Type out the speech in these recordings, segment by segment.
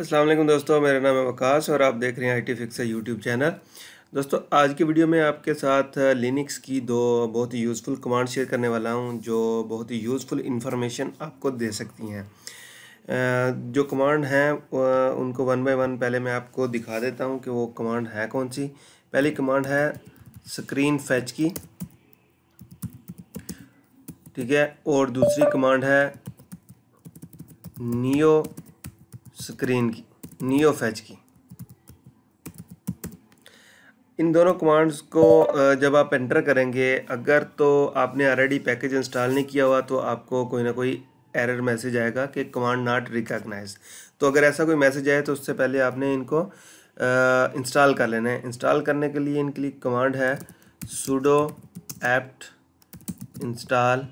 असलम दोस्तों मेरा नाम है वकास और आप देख रहे हैं I T fixer YouTube channel दोस्तों आज की वीडियो में आपके साथ लिनक्स की दो बहुत ही यूज़फुल कमांड शेयर करने वाला हूं जो बहुत ही यूज़फुल इन्फॉर्मेशन आपको दे सकती हैं जो कमांड हैं उनको वन बाय वन पहले मैं आपको दिखा देता हूँ कि वो कमांड है कौन सी पहली कमांड है स्क्रीन फैच की ठीक है और दूसरी कमांड है नियो स्क्रीन की नियो फैच की इन दोनों कमांड्स को जब आप एंटर करेंगे अगर तो आपने ऑलरेडी पैकेज इंस्टॉल नहीं किया हुआ तो आपको कोई ना कोई एरर मैसेज आएगा कि कमांड नॉट रिकॉग्नाइज तो अगर ऐसा कोई मैसेज आए तो उससे पहले आपने इनको इंस्टॉल कर लेना है इंस्टॉल करने के लिए इनके लिए कमांड है sudo apt install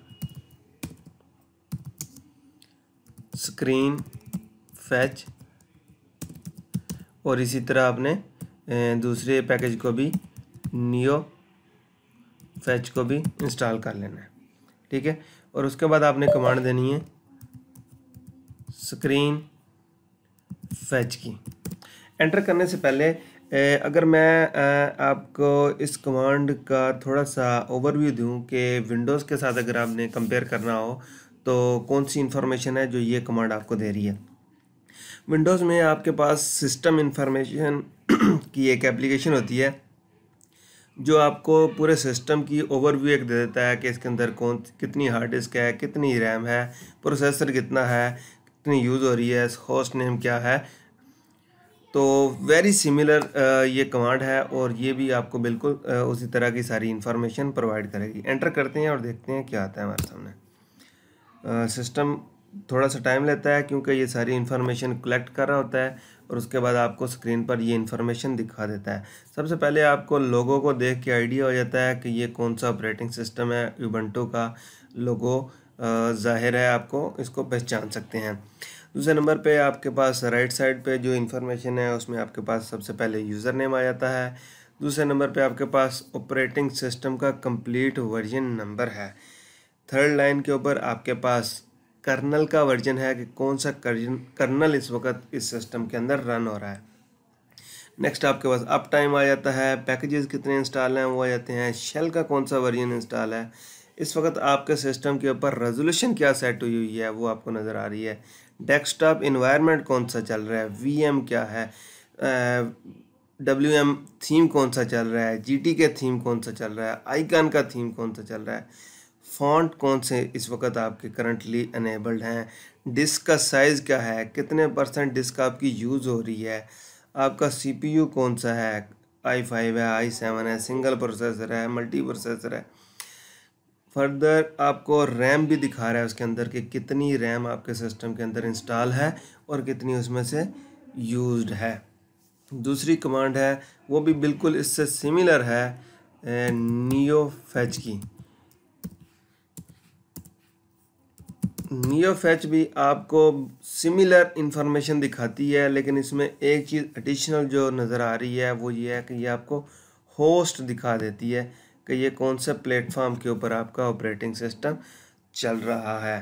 screen fetch और इसी तरह आपने दूसरे पैकेज को भी नियो फैच को भी इंस्टॉल कर लेना है ठीक है और उसके बाद आपने कमांड देनी है स्क्रीन फैच की एंटर करने से पहले ए, अगर मैं आपको इस कमांड का थोड़ा सा ओवरव्यू दूं कि विंडोज़ के साथ अगर आपने कंपेयर करना हो तो कौन सी इन्फॉर्मेशन है जो ये कमांड आपको दे रही है विंडोज़ में आपके पास सिस्टम इंफॉर्मेशन की एक एप्लीकेशन होती है जो आपको पूरे सिस्टम की ओवरव्यू एक दे देता है कि इसके अंदर कौन कितनी हार्ड डिस्क है कितनी रैम है प्रोसेसर कितना है कितनी यूज़ हो रही है होस्ट नेम क्या है तो वेरी सिमिलर ये कमांड है और ये भी आपको बिल्कुल उसी तरह की सारी इन्फॉर्मेशन प्रोवाइड करेगी एंटर करते हैं और देखते हैं क्या आता है हमारे सामने सिस्टम थोड़ा सा टाइम लेता है क्योंकि ये सारी इन्फॉर्मेशन कलेक्ट कर रहा होता है और उसके बाद आपको स्क्रीन पर ये इन्फॉर्मेशन दिखा देता है सबसे पहले आपको लोगों को देख के आइडिया हो जाता है कि ये कौन सा ऑपरेटिंग सिस्टम है यूबंटो का लोगो ज़ाहिर है आपको इसको पहचान सकते हैं दूसरे नंबर पे आपके पास राइट साइड पे जो इन्फॉर्मेशन है उसमें आपके पास सबसे पहले यूज़र नेम आ जाता है दूसरे नंबर पे आपके पास ऑपरेटिंग सिस्टम का कंप्लीट वर्जन नंबर है थर्ड लाइन के ऊपर आपके पास कर्नल का वर्जन है कि कौन सा कर्जन कर्नल इस वक्त इस सिस्टम के अंदर रन हो रहा है नेक्स्ट आपके पास अप टाइम आ जाता है पैकेजेस कितने इंस्टॉल हैं वो आ जाते हैं शेल का कौन सा वर्जन इंस्टॉल है इस वक्त आपके सिस्टम के ऊपर रेजोल्यूशन क्या सेट हुई हुई है वो आपको नज़र आ रही है डेस्कटॉप इन्वायरमेंट कौन सा चल रहा है वी क्या है डब्ल्यू एम थीम कौन सा चल रहा है जी टी के थीम कौन सा चल रहा है आईकान का थीम कौन सा चल रहा है फॉन्ट कौन से इस वक्त आपके करंटली अनेबल्ड हैं डिस्क का साइज़ क्या है कितने परसेंट डिस्क आपकी यूज़ हो रही है आपका सीपीयू कौन सा है आई फाइव है आई सेवन है सिंगल प्रोसेसर है मल्टी प्रोसेसर है फर्दर आपको रैम भी दिखा रहा है उसके अंदर कि कितनी रैम आपके सिस्टम के अंदर इंस्टॉल है और कितनी उसमें से यूज्ड है दूसरी कमांड है वो भी बिल्कुल इससे सिमिलर है नियो फैच की नियो फैच भी आपको सिमिलर इन्फॉर्मेशन दिखाती है लेकिन इसमें एक चीज़ एडिशनल जो नज़र आ रही है वो ये है कि ये आपको होस्ट दिखा देती है कि ये कौन से प्लेटफॉर्म के ऊपर आपका ऑपरेटिंग सिस्टम चल रहा है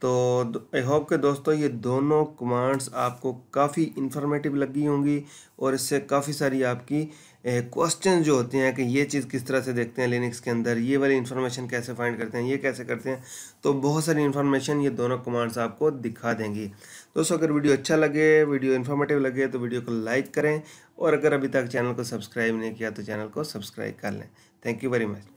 तो आई होप के दोस्तों ये दोनों कमांड्स आपको काफ़ी इन्फॉर्मेटिव लगी होंगी और इससे काफ़ी सारी आपकी क्वेश्चन जो होते हैं कि ये चीज़ किस तरह से देखते हैं लिनक्स के अंदर ये वाली इन्फॉर्मेशन कैसे फाइंड करते हैं ये कैसे करते हैं तो बहुत सारी इन्फॉर्मेशन ये दोनों कमांड्स आपको दिखा देंगी दोस्तों अगर वीडियो अच्छा लगे वीडियो इन्फॉर्मेटिव लगे तो वीडियो को लाइक करें और अगर अभी तक चैनल को सब्सक्राइब नहीं किया तो चैनल को सब्सक्राइब कर लें थैंक यू वेरी मच